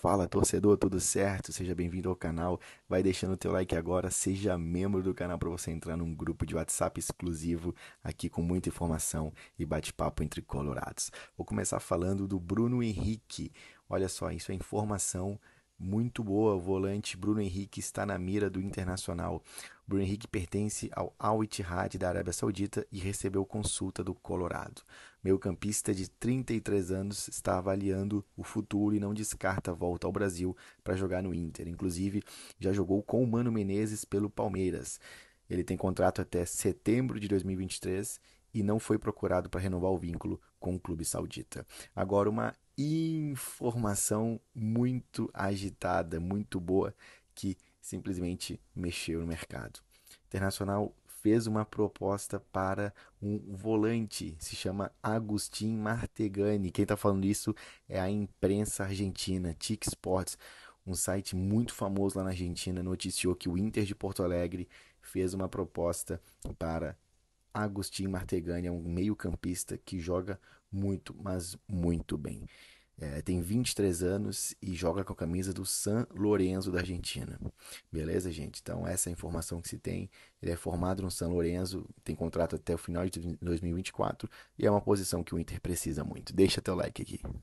Fala torcedor, tudo certo? Seja bem-vindo ao canal. Vai deixando o teu like agora, seja membro do canal para você entrar num grupo de WhatsApp exclusivo aqui com muita informação e bate-papo entre colorados. Vou começar falando do Bruno Henrique. Olha só, isso é informação muito boa. O volante Bruno Henrique está na mira do Internacional. Bruno Henrique pertence ao Al Ittihad da Arábia Saudita e recebeu consulta do Colorado. Meio campista de 33 anos está avaliando o futuro e não descarta a volta ao Brasil para jogar no Inter. Inclusive, já jogou com o Mano Menezes pelo Palmeiras. Ele tem contrato até setembro de 2023 e não foi procurado para renovar o vínculo com o clube saudita. Agora, uma informação muito agitada, muito boa, que simplesmente mexeu no mercado. O Internacional fez uma proposta para um volante, se chama Agustin Martegani. Quem está falando isso é a imprensa argentina, Tic Sports, um site muito famoso lá na Argentina, noticiou que o Inter de Porto Alegre fez uma proposta para Agostinho Martegani é um meio-campista que joga muito, mas muito bem. É, tem 23 anos e joga com a camisa do San Lorenzo da Argentina. Beleza, gente? Então, essa é a informação que se tem. Ele é formado no San Lorenzo, tem contrato até o final de 2024 e é uma posição que o Inter precisa muito. Deixa teu like aqui.